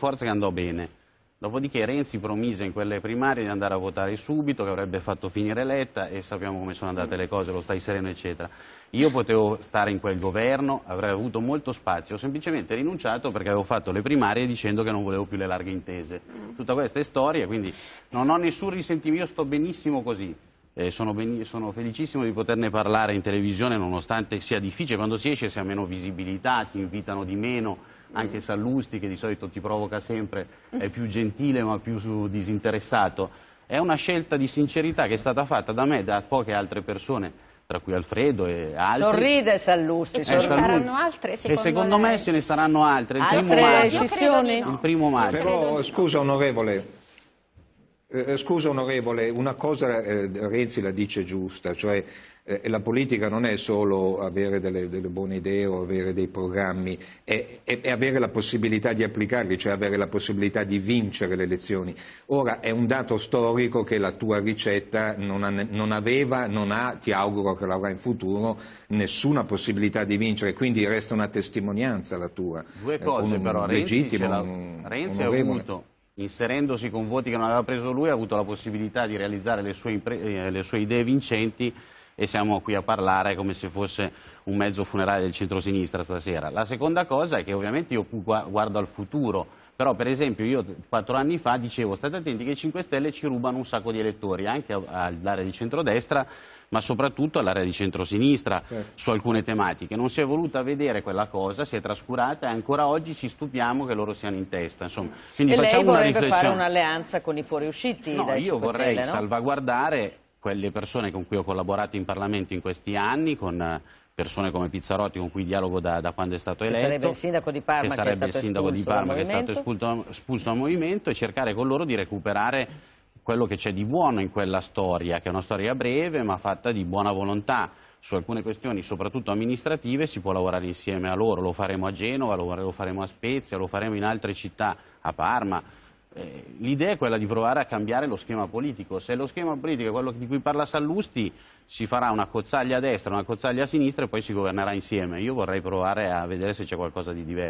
forza che andò bene. Dopodiché Renzi promise in quelle primarie di andare a votare subito, che avrebbe fatto finire Letta e sappiamo come sono andate le cose, lo stai sereno eccetera. Io potevo stare in quel governo, avrei avuto molto spazio, ho semplicemente rinunciato perché avevo fatto le primarie dicendo che non volevo più le larghe intese. Tutta questa è storia, quindi non ho nessun risentimento, io sto benissimo così. Eh, sono, sono, felicissimo di poterne parlare in televisione nonostante sia difficile, quando si esce si ha meno visibilità, ti invitano di meno anche Sallusti che di solito ti provoca sempre, è più gentile ma più disinteressato. È una scelta di sincerità che è stata fatta da me e da poche altre persone tra cui Alfredo e altri. Sorride Sallusti. Eh, sorride. ne saranno altre secondo, e secondo me lei. ce ne saranno altre. Il altre primo maggio. decisioni? Il primo maggio. Però scusa onorevole, eh, eh, scusa onorevole, una cosa eh, Renzi la dice giusta, cioè eh, la politica non è solo avere delle, delle, buone idee o avere dei programmi, è, è, è, avere la possibilità di applicarli, cioè avere la possibilità di vincere le elezioni. Ora è un dato storico che la tua ricetta non, ha, non aveva, non ha, ti auguro che l'avrà in futuro, nessuna possibilità di vincere, quindi resta una testimonianza la tua. Due eh, cose un, però, Renzi, un, Renzi è avuto inserendosi con voti che non aveva preso lui, ha avuto la possibilità di realizzare le sue, eh, le sue idee vincenti e siamo qui a parlare come se fosse un mezzo funerale del centrosinistra stasera. La seconda cosa è che ovviamente io guardo al futuro, però per esempio io quattro anni fa dicevo state attenti che i 5 Stelle ci rubano un sacco di elettori, anche all'area di centrodestra, ma soprattutto all'area di centrosinistra certo. su alcune tematiche. Non si è voluta vedere quella cosa, si è trascurata e ancora oggi ci stupiamo che loro siano in testa. Insomma. Quindi e lei vorrebbe una fare un'alleanza con i fuoriusciti? No, io vorrei Stelle, no? salvaguardare quelle persone con cui ho collaborato in Parlamento in questi anni, con eh, persone come Pizzarotti con cui dialogo da, da quando è stato eletto, che sarebbe il sindaco di Parma che, che, è, stato di Parma, che è stato espulso, espulso dal movimento e cercare con loro di recuperare quello che c'è di buono in quella storia, che è una storia breve ma fatta di buona volontà. Su alcune questioni, soprattutto amministrative, si può lavorare insieme a loro, lo faremo a Genova, lo faremo a Spezia, lo faremo in altre città, a Parma, eh, l'idea è quella di provare a cambiare lo schema politico. Se lo schema politico è quello di cui parla Sallusti, si farà una cozzaglia a destra, una cozzaglia a sinistra e poi si governerà insieme. Io vorrei provare a vedere se c'è qualcosa di diverso.